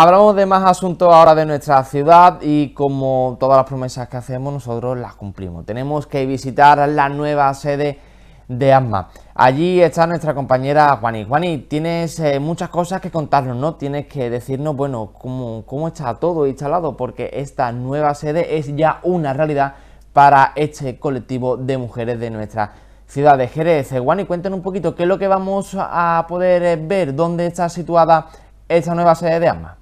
Hablamos de más asuntos ahora de nuestra ciudad y como todas las promesas que hacemos nosotros las cumplimos. Tenemos que visitar la nueva sede de ASMA. Allí está nuestra compañera Juani. Juani, tienes eh, muchas cosas que contarnos, ¿no? Tienes que decirnos, bueno, cómo, cómo está todo instalado, porque esta nueva sede es ya una realidad para este colectivo de mujeres de nuestra ciudad de Jerez. Eh, Juani, cuéntanos un poquito qué es lo que vamos a poder eh, ver, dónde está situada esta nueva sede de ASMA.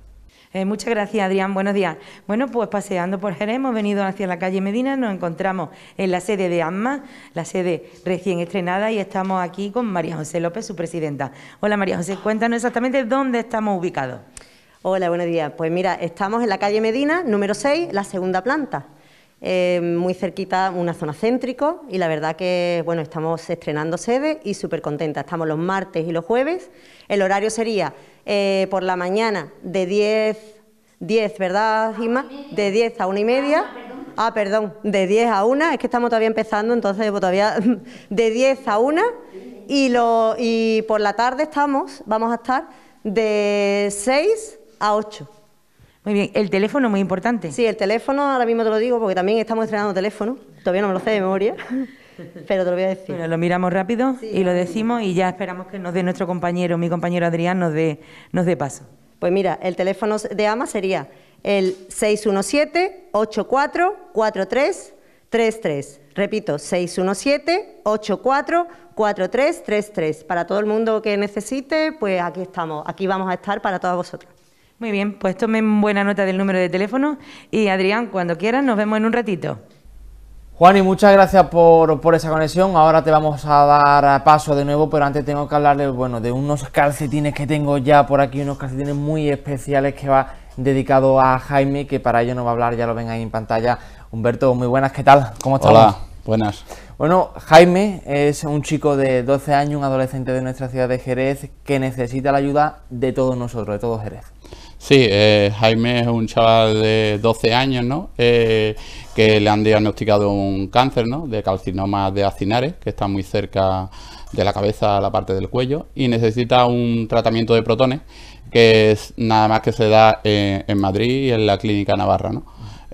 Eh, muchas gracias, Adrián. Buenos días. Bueno, pues paseando por Jerez hemos venido hacia la calle Medina, nos encontramos en la sede de AMMA, la sede recién estrenada, y estamos aquí con María José López, su presidenta. Hola, María José, cuéntanos exactamente dónde estamos ubicados. Hola, buenos días. Pues mira, estamos en la calle Medina, número 6, la segunda planta. Eh, muy cerquita una zona céntrico y la verdad que bueno estamos estrenando sede y súper contenta. Estamos los martes y los jueves. El horario sería eh, por la mañana de 10 10, ¿verdad, Gima? De 10 a una y media. Ah, perdón, de 10 a 1, es que estamos todavía empezando, entonces pues, todavía de 10 a 1 y, lo, y por la tarde estamos, vamos a estar de 6 a 8. Muy bien, el teléfono muy importante. Sí, el teléfono, ahora mismo te lo digo porque también estamos estrenando teléfono, todavía no me lo sé de memoria, pero te lo voy a decir. Bueno, lo miramos rápido y lo decimos y ya esperamos que nos dé nuestro compañero, mi compañero Adrián, nos nos dé paso. Pues mira, el teléfono de AMA sería el 617-844333. Repito, 617-844333. Para todo el mundo que necesite, pues aquí estamos, aquí vamos a estar para todos vosotros. Muy bien, pues tomen buena nota del número de teléfono y Adrián, cuando quieras, nos vemos en un ratito. Juan, y muchas gracias por, por, esa conexión. Ahora te vamos a dar paso de nuevo, pero antes tengo que hablarles bueno, de unos calcetines que tengo ya por aquí, unos calcetines muy especiales que va dedicado a Jaime, que para ello no va a hablar, ya lo ven ahí en pantalla. Humberto, muy buenas, ¿qué tal? ¿Cómo estás? Hola, buenas. Bueno, Jaime es un chico de 12 años, un adolescente de nuestra ciudad de Jerez, que necesita la ayuda de todos nosotros, de todo Jerez. Sí, eh, Jaime es un chaval de 12 años, ¿no? Eh, que le han diagnosticado un cáncer, ¿no? De calcinoma de acinares, que está muy cerca de la cabeza a la parte del cuello, y necesita un tratamiento de protones, que es nada más que se da en, eh, en Madrid y en la Clínica Navarra, ¿no?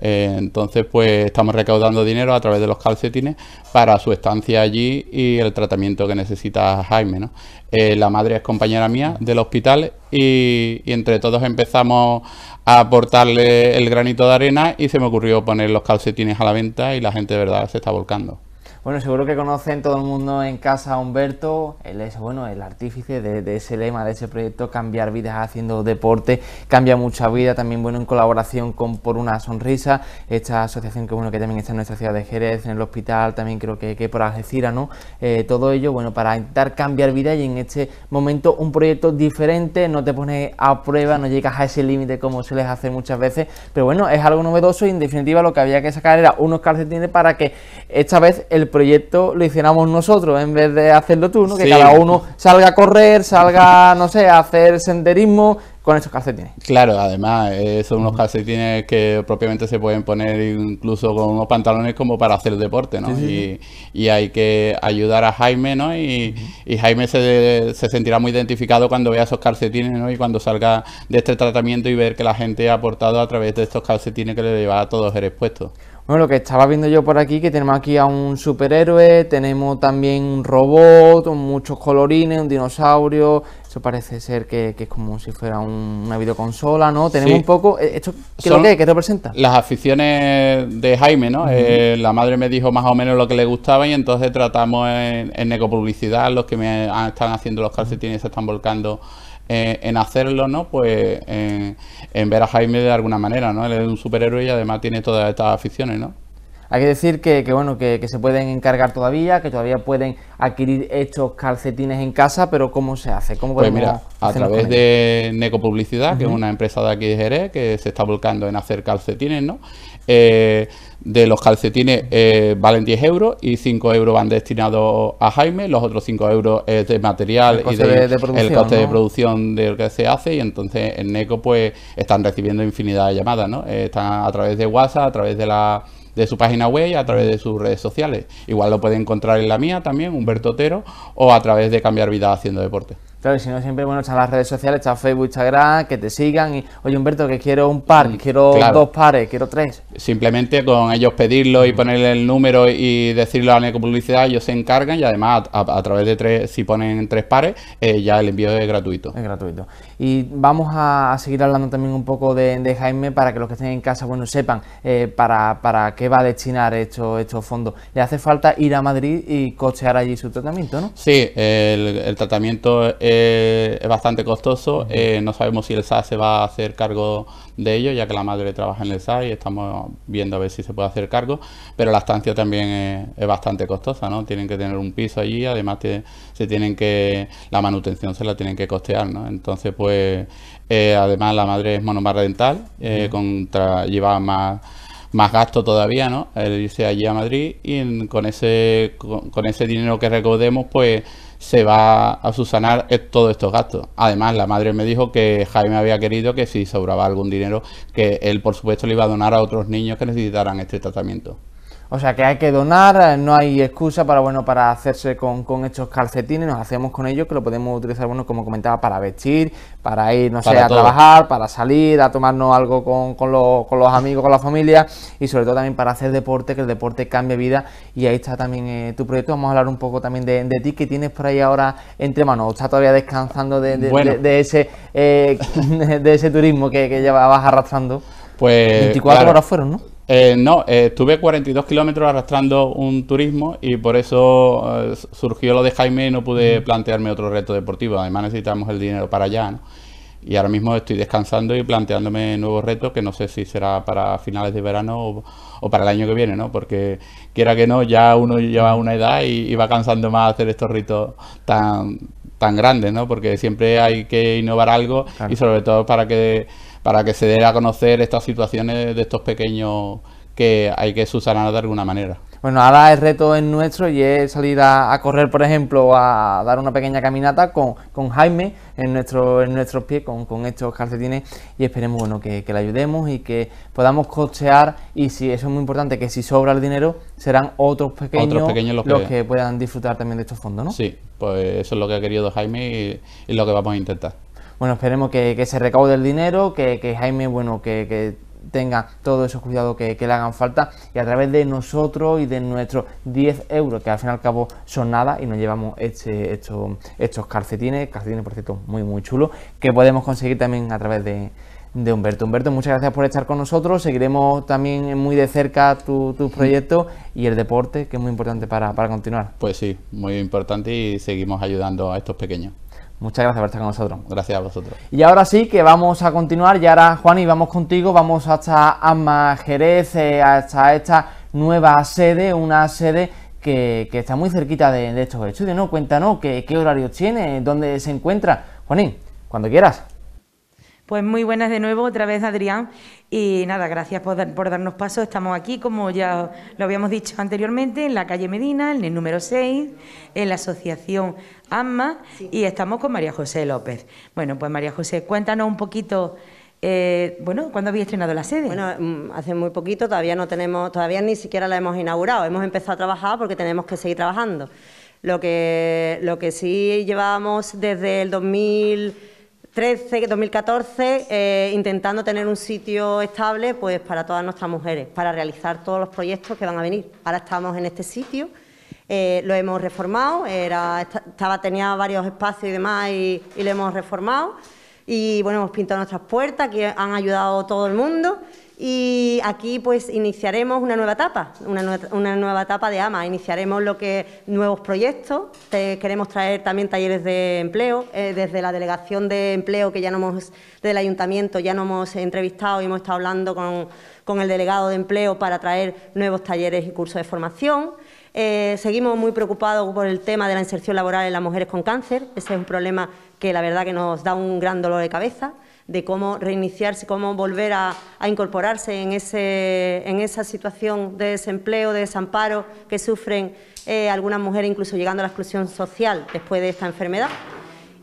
Eh, entonces, pues estamos recaudando dinero a través de los calcetines para su estancia allí y el tratamiento que necesita Jaime. ¿no? Eh, la madre es compañera mía del hospital y, y entre todos empezamos a aportarle el granito de arena y se me ocurrió poner los calcetines a la venta y la gente de verdad se está volcando. Bueno, seguro que conocen todo el mundo en casa Humberto. Él es bueno, el artífice de, ese lema, de ese proyecto, cambiar vidas haciendo deporte, cambia mucha vida, también bueno, en colaboración con Por una Sonrisa, esta asociación que bueno, que también está en nuestra ciudad de Jerez, en el hospital, también creo que, que por Algeciras, ¿no? Eh, todo ello, bueno, para intentar cambiar vida y en este momento un proyecto diferente, no te pones a prueba, no llegas a ese límite como se les hace muchas veces, pero bueno, es algo novedoso y en definitiva lo que había que sacar era unos calcetines para que esta vez el proyecto lo hicieramos nosotros en vez de hacerlo tú, ¿no? Que cada uno salga a correr, salga, no sé, a hacer senderismo con esos calcetines. Claro, además, eh, son unos calcetines que propiamente se pueden poner incluso con unos pantalones como para hacer deporte, ¿no? y, hay que ayudar a Jaime, ¿no? Y, Jaime se, se, sentirá muy identificado cuando vea esos calcetines, ¿no? Y cuando salga de este tratamiento y ver que la gente ha aportado a través de estos calcetines que le lleva a todos eres puestos. Bueno, lo que estaba viendo yo por aquí, que tenemos aquí a un superhéroe, tenemos también un robot, muchos colorines, un dinosaurio. Eso parece ser que, es como si fuera una videoconsola, ¿no? Tenemos un poco. Eh, qué lo que representa? Las aficiones de Jaime, ¿no? Eh, la madre me dijo más o menos lo que le gustaba y entonces tratamos en, necopublicidad ecopublicidad, los que me están haciendo los calcetines se están volcando eh, en hacerlo, ¿no? Pues en ver a Jaime de alguna manera, ¿no? Él es un superhéroe y además tiene todas estas aficiones, ¿no? Hay que decir que, que bueno, que, se pueden encargar todavía, que todavía pueden adquirir estos calcetines en casa, pero ¿cómo se hace? ¿Cómo pues mira, a través de Neco Publicidad, que es una empresa de aquí de Jerez, que se está volcando en hacer calcetines, ¿no? Eh, de los calcetines eh, valen 10 euros y 5 euros van destinados a Jaime, los otros 5 euros es de material y de, el coste de producción de lo que se hace y entonces en NECO pues están recibiendo infinidad de llamadas, ¿no? Eh, están a través de WhatsApp, a través de la de su página web y a través de sus redes sociales. Igual lo pueden encontrar en la mía también, Humberto Otero, o a través de Cambiar Vida Haciendo Deporte. Claro, y si no, siempre, bueno, en las redes sociales, está Facebook, Instagram, que te sigan. Y, Oye, Humberto, que quiero un par, mm, quiero dos pares, quiero tres. Simplemente con ellos pedirlo y ponerle el número y decirlo a la publicidad, ellos se encargan y además a, través de tres, si ponen tres pares, eh, ya el envío es gratuito. Es gratuito. Y vamos a, seguir hablando también un poco de, Jaime para que los que estén en casa bueno, sepan eh, para, para, qué va a destinar estos hecho fondos. Le hace falta ir a Madrid y cochear allí su tratamiento, ¿no? Sí, el, tratamiento es, bastante costoso. Eh, no sabemos si el SAS se va a hacer cargo de ello, ya que la madre trabaja en el SAI y estamos viendo a ver si se puede hacer cargo, pero la estancia también es, bastante costosa, ¿no? Tienen que tener un piso allí, además que se tienen que, la manutención se la tienen que costear, ¿no? Entonces, pues, eh, además la madre es monomar eh, contra, lleva más más gasto todavía, ¿no? El irse allí a Madrid y con, ese, con, ese dinero que recaudemos, pues se va a subsanar e-, todos estos gastos. Además, la madre me dijo que Jaime había querido que si sobraba algún dinero, que él por supuesto le iba a donar a otros niños que necesitaran este tratamiento. O sea que hay que donar, eh, no hay excusa para, bueno, para hacerse con, con estos calcetines, nos hacemos con ellos que lo podemos utilizar, bueno, como comentaba, para vestir, para ir, no sé, a trabajar, para salir, a tomarnos algo con, los, con, los, amigos, con la familia y sobre todo también para hacer deporte, que el deporte cambie vida y ahí está también eh, tu proyecto. Vamos a hablar un poco también de, ti, que tienes por ahí ahora entre manos, o estás todavía descansando de, ese, eh, de ese turismo que, llevabas arrastrando. Pues, 24 horas fueron, ¿no? Eh, no, eh, estuve 42 kilómetros arrastrando un turismo y por eso eh, surgió lo de Jaime y no pude plantearme otro reto deportivo. Además necesitamos el dinero para allá. ¿no? Y ahora mismo estoy descansando y planteándome nuevos retos que no sé si será para finales de verano o, para el año que viene, ¿no? Porque quiera que no, ya uno lleva una edad y, va cansando más hacer estos ritos tan, tan grandes, ¿no? Porque siempre hay que innovar algo y sobre todo para que para que se dé a conocer estas situaciones de estos pequeños que hay que subsanar de alguna manera. Bueno, ahora el reto es nuestro y es salir a, correr, por ejemplo, a dar una pequeña caminata con, Jaime en, nuestro, en nuestros pies, con, con, estos calcetines y esperemos bueno, que, que, le ayudemos y que podamos costear y si eso es muy importante, que si sobra el dinero serán otros pequeños, los, que... puedan disfrutar también de estos fondos, ¿no? Sí, pues eso es lo que ha querido Jaime y, y lo que vamos a intentar. Bueno, esperemos que, se recaude el dinero, que, Jaime, bueno, que, tenga todo esos cuidado que, le hagan falta y a través de nosotros y de nuestros 10 euros, que al fin y al cabo son nada y nos llevamos este, estos, estos calcetines, calcetines por cierto muy muy chulos, que podemos conseguir también a través de, de Humberto. Humberto, muchas gracias por estar con nosotros. Seguiremos también muy de cerca tus tu proyectos y el deporte, que es muy importante para, para continuar. Pues sí, muy importante y seguimos ayudando a estos pequeños. Muchas gracias por estar con nosotros. Gracias a vosotros. Y ahora sí que vamos a continuar. Y ahora, Juan, y vamos contigo. Vamos hasta Ama Jerez, eh, hasta esta nueva sede, una sede que, está muy cerquita de, estos estudios, ¿no? Cuéntanos qué, qué tiene, dónde se encuentra. Juanín, cuando quieras. Pues muy buenas de nuevo, otra vez Adrián. Y nada, gracias por, darnos paso. Estamos aquí, como ya lo habíamos dicho anteriormente, en la calle Medina, en el número 6, en la asociación AMMA, y estamos con María José López. Bueno, pues María José, cuéntanos un poquito. Eh, bueno, ¿cuándo habéis estrenado la sede? Bueno, mm, hace muy poquito, todavía no tenemos, todavía ni siquiera la hemos inaugurado. Hemos empezado a trabajar porque tenemos que seguir trabajando. Lo que, lo que sí llevábamos desde el 2000 13, 2014, eh, intentando tener un sitio estable pues, para todas nuestras mujeres, para realizar todos los proyectos que van a venir. Ahora estamos en este sitio, eh, lo hemos reformado, era, estaba, tenía varios espacios y demás y, y lo hemos reformado. Y bueno, hemos pintado nuestras puertas, que han ayudado todo el mundo. Y aquí pues iniciaremos una nueva etapa, una nueva, etapa de AMA. Iniciaremos lo que nuevos proyectos. queremos traer también talleres de empleo. Eh, desde la delegación de empleo que ya no del ayuntamiento, ya nos hemos entrevistado y hemos estado hablando con, el delegado de empleo para traer nuevos talleres y cursos de formación. Eh, seguimos muy preocupados por el tema de la inserción laboral en las mujeres con cáncer. Ese es un problema que la verdad que nos da un gran dolor de cabeza de cómo reiniciarse, cómo volver a, incorporarse en, esa situación de desempleo, de desamparo que sufren eh, algunas mujeres, incluso llegando a la exclusión social después de esta enfermedad.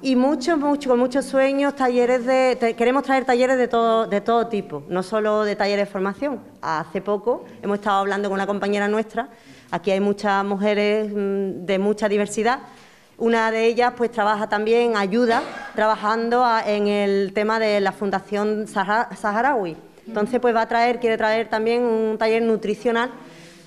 Y muchos, muchos, con muchos sueños, talleres de. queremos traer talleres de todo, de todo tipo, no solo de talleres de formación. Hace poco hemos estado hablando con una compañera nuestra, aquí hay muchas mujeres mm, de mucha diversidad una de ellas pues trabaja también, ayuda, trabajando en el tema de la Fundación Saharaui. Entonces pues va a traer, quiere traer también un taller nutricional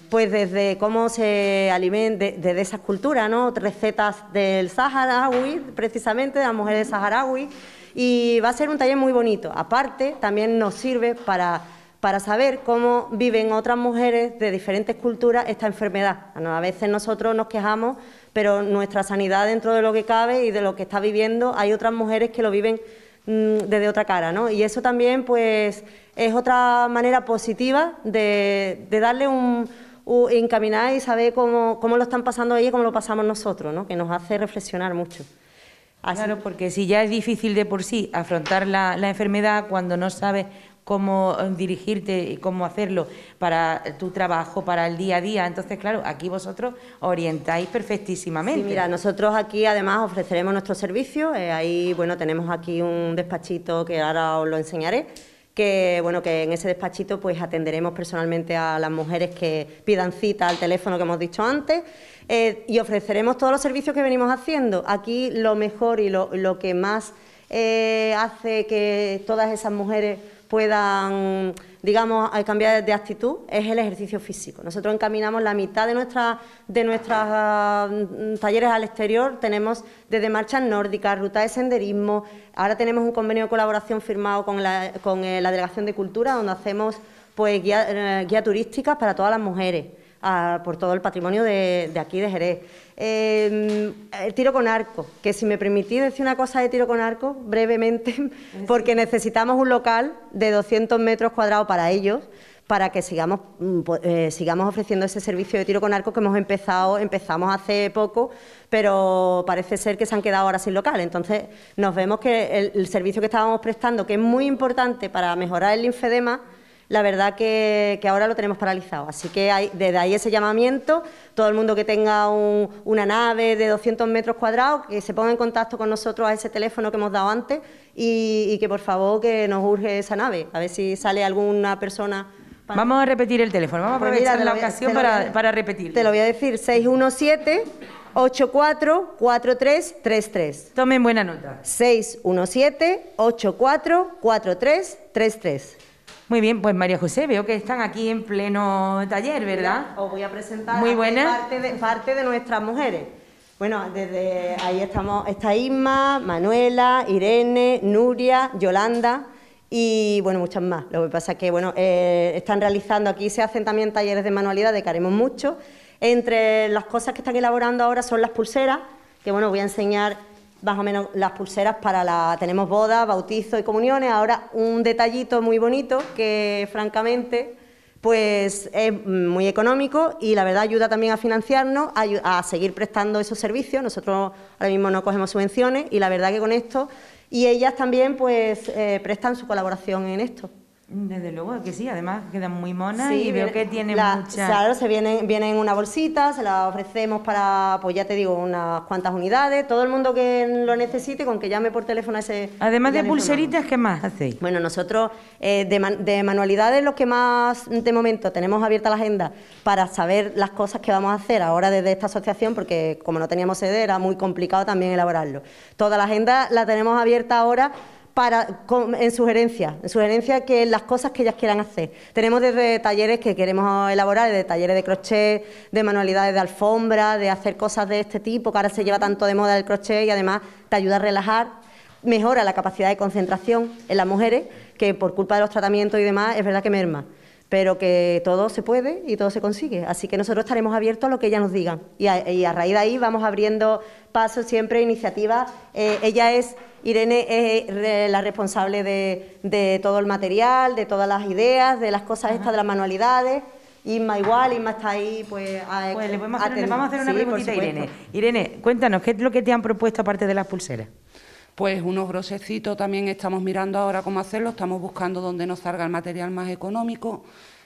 pues desde cómo se alimenta, desde esas culturas, ¿no? Recetas del saharaui, precisamente, de las mujeres saharaui. Y va a ser un taller muy bonito. Aparte, también nos sirve para para saber cómo viven otras mujeres de diferentes culturas esta enfermedad. a veces nosotros nos quejamos, pero nuestra sanidad dentro de lo que cabe y de lo que está viviendo, hay otras mujeres que lo viven mm, desde otra cara, Y eso también, pues, es otra manera positiva de, darle un, encaminar y saber cómo, cómo lo están pasando ahí y cómo lo pasamos nosotros, ¿no? Que nos hace reflexionar mucho. Claro, porque si ya es difícil de por sí afrontar la, la enfermedad cuando no sabes cómo eh, dirigirte y cómo hacerlo para tu trabajo, para el día a día. Entonces, claro, aquí vosotros orientáis perfectísimamente. Sí, mira, nosotros aquí además ofreceremos nuestro servicio. Eh, ahí, bueno, tenemos aquí un despachito que ahora os lo enseñaré que bueno que en ese despachito pues atenderemos personalmente a las mujeres que pidan cita al teléfono que hemos dicho antes eh, y ofreceremos todos los servicios que venimos haciendo. Aquí lo mejor y lo, que más hace que todas esas mujeres puedan, digamos, eh, cambiar de actitud es el ejercicio físico. Nosotros encaminamos la mitad de, de nuestros mm, talleres al exterior, tenemos desde marchas nórdicas, ruta de senderismo, ahora tenemos un convenio de colaboración firmado con la, con, eh, la Delegación de Cultura, donde hacemos pues guía, eh, turística turísticas para todas las mujeres por todo el patrimonio de, aquí de Jerez. el em, eh, tiro con arco, que si me permitís decir una cosa de tiro con arco, brevemente, porque necesitamos un local de 200 metros cuadrados para ellos para que sigamos, mm, eh, sigamos ofreciendo ese servicio de tiro con arco que hemos empezado, empezamos hace poco, pero parece ser que se han quedado ahora sin local. Entonces, nos vemos que el, el servicio que estábamos prestando, que es muy importante para mejorar el linfedema, la verdad que, ahora lo tenemos paralizado. Así que desde ahí ese llamamiento, todo el mundo que tenga una nave de 200 metros cuadrados, que se ponga en contacto con nosotros a ese teléfono que hemos dado antes y, que por favor que nos urge esa nave, a ver si sale alguna persona. Vamos a repetir el teléfono, vamos a pues aprovechar la ocasión para, repetirlo. repetir. Te lo voy a decir, 617... 844333. Tomen buena nota. 617 844333. Muy bien, pues María José, veo que están aquí en pleno taller, ¿verdad? Os voy a presentar Parte, de, nuestras mujeres. Bueno, desde ahí estamos, está Isma, Manuela, Irene, Nuria, Yolanda y bueno, muchas más. Lo que pasa es que bueno, eh, están realizando aquí, se hacen también talleres de manualidades que haremos mucho. Entre las cosas que están elaborando ahora son las pulseras, que bueno, voy a enseñar más o menos las pulseras para la... Tenemos bodas, bautizos y comuniones. Ahora un detallito muy bonito que, francamente, pues es muy económico y la verdad ayuda también a financiarnos, a, seguir prestando esos servicios. Nosotros ahora mismo no cogemos subvenciones y la verdad que con esto y ellas también pues eh, prestan su colaboración en esto. Desde luego que sí, además quedan muy monas y veo que tiene mucha... Claro, se vienen, vienen en una bolsita, se la ofrecemos para, pues ya te digo, unas cuantas unidades. Todo el mundo que lo necesite, con que llame por teléfono a ese. Además de pulseritas, ¿qué más hacéis? Bueno, nosotros eh, de, de, manualidades, los que más de momento tenemos abierta la agenda para saber las cosas que vamos a hacer ahora desde esta asociación, porque como no teníamos sede, era muy complicado también elaborarlo. Toda la agenda la tenemos abierta ahora para, en sugerencia, en sugerencia que las cosas que ellas quieran hacer. Tenemos desde talleres que queremos elaborar, de talleres de crochet, de manualidades de alfombra, de hacer cosas de este tipo, que ahora se lleva tanto de moda el crochet y además te ayuda a relajar, mejora la capacidad de concentración en las mujeres, que por culpa de los tratamientos y demás es verdad que merma, pero que todo se puede y todo se consigue. Así que nosotros estaremos abiertos a lo que ellas nos digan y a, raíz de ahí vamos abriendo pasos siempre, iniciativas. Eh, ella es Irene es eh, la responsable de, todo el material, de todas las ideas, de las cosas estas, de las manualidades. Inma igual, Inma está ahí, pues... A, pues le, vamos a hacer una a Irene. Irene, cuéntanos, ¿qué es lo que te han propuesto aparte de las pulseras? Pues unos grosecitos también estamos mirando ahora cómo hacerlo, estamos buscando donde nos salga el material más económico.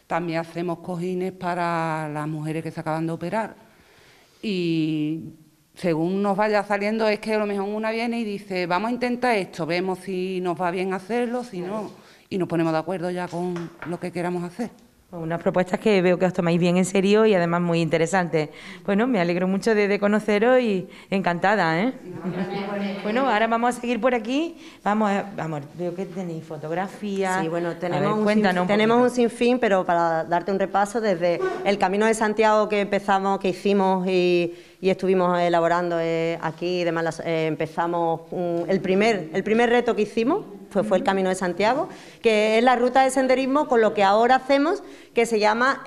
También hacemos cojines para las mujeres que se acaban de operar. Y según nos vaya saliendo, es que a lo mejor una viene y dice, vamos a intentar esto, vemos si nos va bien hacerlo, si no, y nos ponemos de acuerdo ya con lo que queramos hacer. Pues unas propuestas que veo que os tomáis bien en serio y además muy interesantes. Bueno, me alegro mucho de, conoceros y encantada, ¿eh? bueno, ahora vamos a seguir por aquí. Vamos, vamos veo que tenéis fotografías. Sí, bueno, tenemos, un, tenemos un sinfín, pero para darte un repaso, desde el Camino de Santiago que empezamos, que hicimos y y estuvimos eh, elaborando eh, aquí y demás. Eh, empezamos mm, el, primer, el primer reto que hicimos, fue, fue el Camino de Santiago, que es la ruta de senderismo con lo que ahora hacemos, que se llama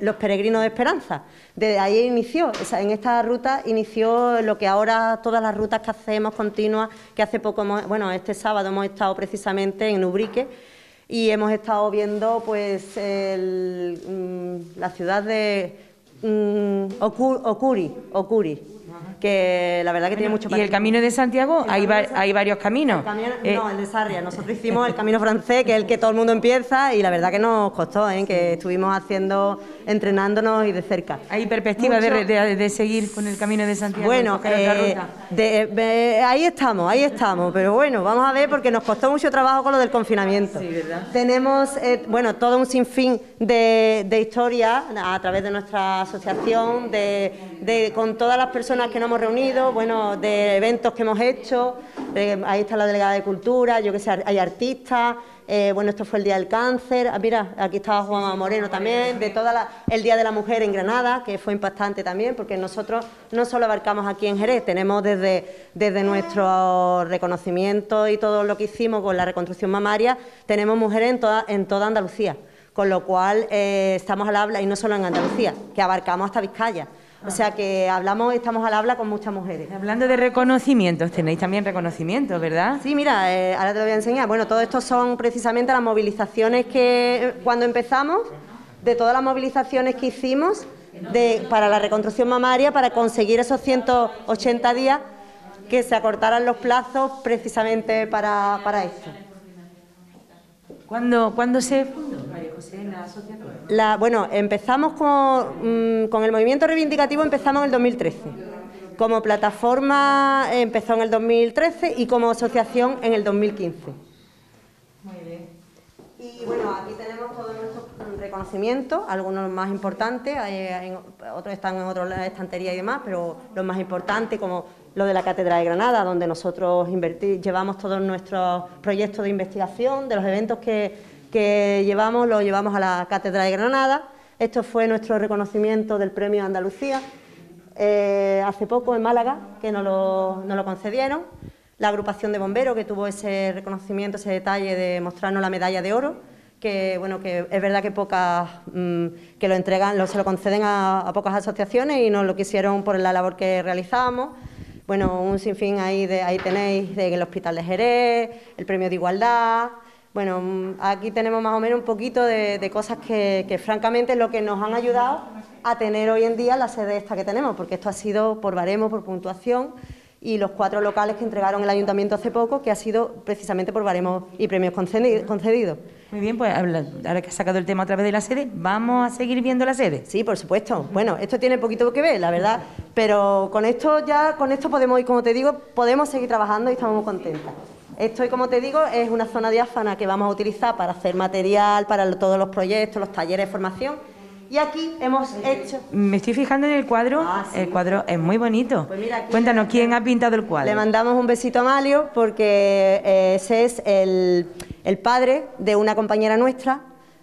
Los Peregrinos de Esperanza. Desde ahí inició, en esta ruta inició lo que ahora todas las rutas que hacemos continuas, que hace poco, hemos, bueno, este sábado hemos estado precisamente en Ubrique, y hemos estado viendo pues mm, la ciudad de mm, Ocuri, Ocuri. que la verdad que tiene mucho... Y el Camino de Santiago, hay, varios caminos. Eh, no, el de Sarria. Nosotros hicimos el Camino francés, que es el que todo el mundo empieza, y la verdad que nos costó, ¿eh? que estuvimos haciendo, entrenándonos y de cerca. ¿Hay perspectiva de, seguir con el Camino de Santiago? Bueno, eh, eh, ahí estamos, ahí estamos, pero bueno, vamos a ver porque nos costó mucho trabajo con lo del confinamiento. Tenemos, bueno, todo un sinfín de, historia a través de nuestra asociación, de, con todas las personas que nos reunido, bueno, de eventos que hemos hecho, eh, ahí está la delegada de cultura, yo que sé, hay artistas, eh, bueno, esto fue el Día del Cáncer, ah, mira, aquí estaba Juan Moreno también, de toda el Día de la Mujer en Granada, que fue impactante también, porque nosotros no solo abarcamos aquí en Jerez, tenemos desde, desde nuestro reconocimiento y todo lo que hicimos con la reconstrucción mamaria, tenemos mujeres en toda, en toda Andalucía, con lo cual eh, estamos al habla, y no solo en Andalucía, que abarcamos hasta Vizcaya. O sea que hablamos, y estamos al habla con muchas mujeres. Hablando de reconocimientos, tenéis también reconocimientos, ¿verdad? Sí, mira, eh, ahora te lo voy a enseñar. Bueno, todo esto son precisamente las movilizaciones que cuando empezamos, de todas las movilizaciones que hicimos de, para la reconstrucción mamaria, para conseguir esos 180 días que se acortaran los plazos precisamente para, para esto. ¿Cuándo, cuando se fundó María José la asociación? bueno, empezamos mm, con, el movimiento reivindicativo, empezamos en el 2013. Como plataforma empezó en el 2013 y como asociación en el 2015. Muy bien. Y bueno, aquí tenemos todos nuestros reconocimientos, algunos más importantes, eh, otros están en otras estantería y demás, pero los más importantes como lo de la Cátedra de Granada, donde nosotros llevamos todos nuestros proyectos de investigación, de los eventos que, llevamos, los llevamos a la Cátedra de Granada. Esto fue nuestro reconocimiento del Premio Andalucía, eh, hace poco en Málaga, que nos lo concedieron la agrupación de bomberos que tuvo ese reconocimiento, ese detalle de mostrarnos la medalla de oro, que bueno que es verdad que pocas mm, que lo entregan, lo, se lo conceden a, pocas asociaciones y nos lo quisieron por la labor que realizamos Bueno, un sinfín ahí de ahí tenéis del Hospital de Jerez, el Premio de Igualdad. Bueno, mm, aquí tenemos más o menos un poquito de, cosas que, francamente es lo que nos han ayudado a tener hoy en día la sede esta que tenemos, porque esto ha sido por baremos, por puntuación y los cuatro locales que entregaron el ayuntamiento hace poco, que ha sido precisamente por baremos y premios concedidos. Muy bien, pues ahora que has sacado el tema a través de la sede, ¿vamos a seguir viendo la sede? Sí, por supuesto. Bueno, esto tiene poquito que ver, la verdad, pero con esto ya, con esto podemos, y como te digo, podemos seguir trabajando y estamos muy contentas. Esto, como te digo, es una zona diáfana que vamos a utilizar para hacer material, para todos los proyectos, los talleres de formación y aquí hemos hecho... Me estoy fijando en el cuadro, ah, el cuadro es muy bonito. Pues Cuéntanos, ¿quién ha pintado el cuadro? Le mandamos un besito a Malio porque eh, ese es el, padre de una compañera nuestra,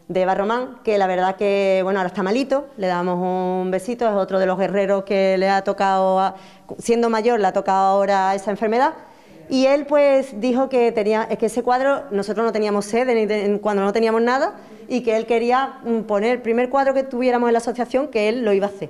de Barromán, que la verdad que, bueno, ahora está malito, le damos un besito, es otro de los guerreros que le ha tocado, siendo mayor, le ha tocado ahora esa enfermedad y él pues dijo que, tenía, es que ese cuadro, nosotros no teníamos sede ni cuando no teníamos nada, y que él quería mm, poner el primer cuadro que tuviéramos en la asociación, que él lo iba a hacer.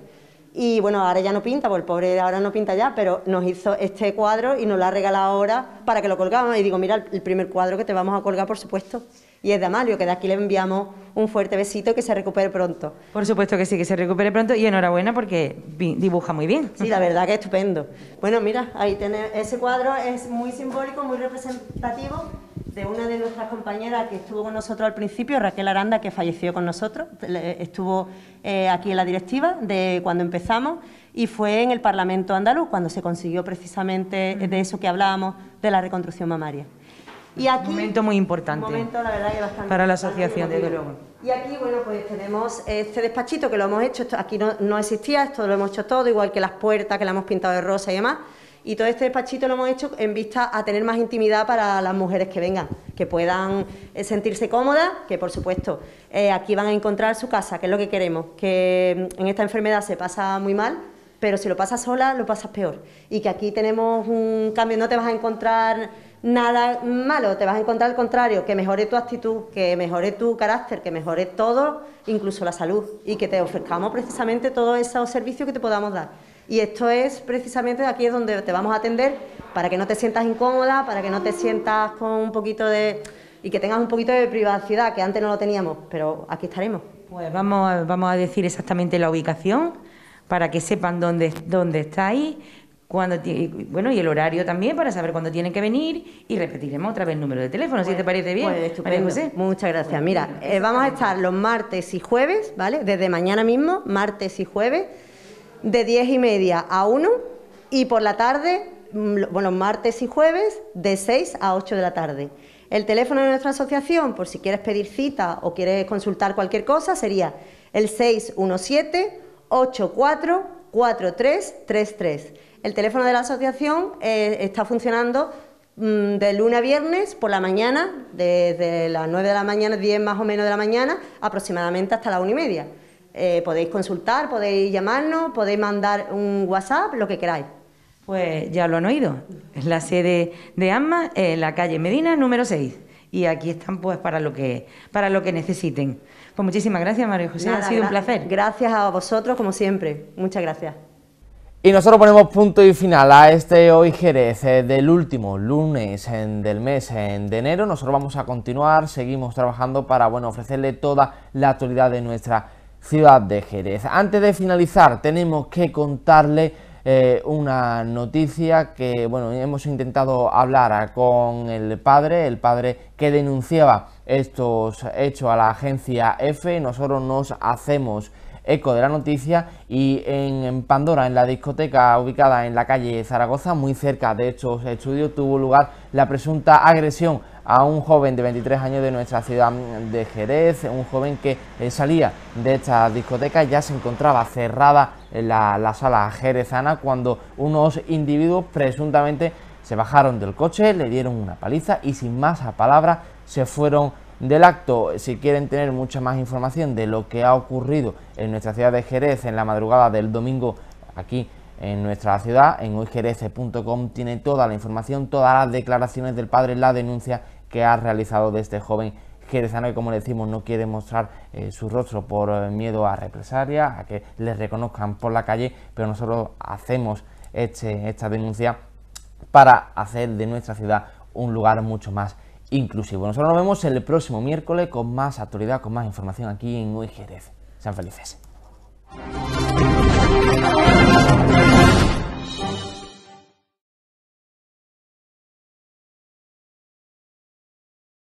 Y bueno, ahora ya no pinta, porque el pobre ahora no pinta ya, pero nos hizo este cuadro y nos lo ha regalado ahora para que lo colgamos. Y digo, mira, el primer cuadro que te vamos a colgar, por supuesto y es de Amalio, que de aquí le enviamos un fuerte besito que se recupere pronto. Por supuesto que sí, que se recupere pronto y enhorabuena porque dibuja muy bien. Sí, la verdad que estupendo. Bueno, mira, ahí tiene ese cuadro es muy simbólico, muy representativo de una de nuestras compañeras que estuvo con nosotros al principio, Raquel Aranda, que falleció con nosotros, estuvo eh, aquí en la directiva de cuando empezamos y fue en el Parlamento andaluz cuando se consiguió precisamente de eso que hablábamos, de la reconstrucción mamaria. Y aquí, un momento muy importante. para la asociación, de luego. Y aquí, bueno, pues tenemos este despachito que lo hemos hecho, aquí no, existía, esto lo hemos hecho todo, igual que las puertas que la hemos pintado de rosa y demás. Y todo este despachito lo hemos hecho en vista a tener más intimidad para las mujeres que vengan, que puedan eh, sentirse cómodas, que por supuesto eh, aquí van a encontrar su casa, que es lo que queremos, que mm, en esta enfermedad se pasa muy mal, pero si lo pasas sola lo pasas peor. Y que aquí tenemos un cambio, no te vas a encontrar nada malo, te vas a encontrar al contrario, que mejore tu actitud, que mejore tu carácter, que mejore todo, incluso la salud, y que te ofrezcamos precisamente todos esos servicios que te podamos dar. Y esto es precisamente aquí es donde te vamos a atender para que no te sientas incómoda, para que no te sientas con un poquito de... y que tengas un poquito de privacidad, que antes no lo teníamos, pero aquí estaremos. Pues vamos, vamos a decir exactamente la ubicación para que sepan dónde, dónde estáis cuando bueno, y el horario también para saber cuándo tienen que venir y repetiremos otra vez el número de teléfono, si te pues, parece bien. Pues, Muchas gracias. Mira, eh, vamos a estar los martes y jueves, ¿vale? Desde mañana mismo, martes y jueves, de diez y media a 1 y por la tarde, mm, bueno, martes y jueves, de 6 a 8 de la tarde. El teléfono de nuestra asociación, por si quieres pedir cita o quieres consultar cualquier cosa, sería el 617 84 4333. El teléfono de la asociación eh, está funcionando mm, de lunes a viernes por la mañana, desde las 9 de la mañana, 10 más o menos de la mañana, aproximadamente hasta las 1 y media. Eh, podéis consultar, podéis llamarnos, podéis mandar un WhatsApp, lo que queráis. Pues ya lo han oído. Es La sede de AMMA en la calle Medina número 6 y aquí están pues para lo que, para lo que necesiten. Pues muchísimas gracias, Mario José, ha sido un placer. Gracias a vosotros, como siempre. Muchas gracias. Y nosotros ponemos punto y final a este hoy Jerez eh, del último lunes eh, del mes eh, de enero. Nosotros vamos a continuar, seguimos trabajando para bueno, ofrecerle toda la actualidad de nuestra ciudad de Jerez. Antes de finalizar, tenemos que contarle eh, una noticia que, bueno, hemos intentado hablar con el padre, el padre que denunciaba estos hechos a la agencia EFE, nosotros nos hacemos eco de la noticia y en Pandora, en la discoteca ubicada en la calle Zaragoza, muy cerca de estos estudios, tuvo lugar la presunta agresión a un joven de 23 años de nuestra ciudad de Jerez, un joven que eh, salía de esta discoteca, ya se encontraba cerrada la, sala jerezana cuando unos individuos presuntamente se bajaron del coche, le dieron una paliza y sin más palabras se fueron del acto. Si quieren tener mucha más información de lo que ha ocurrido en nuestra ciudad de Jerez en la madrugada del domingo aquí en nuestra ciudad. En uigerece.com, tiene toda la información, todas las declaraciones del padre, la denuncia que ha realizado de este joven jerezano que, como le decimos, no quiere mostrar eh, su rostro por eh, miedo a represalias, a que le reconozcan por la calle, pero nosotros hacemos este, esta denuncia para hacer de nuestra ciudad un lugar mucho más inclusivo. Nosotros nos vemos el próximo miércoles con más actualidad, con más información aquí en Jerez, Sean felices.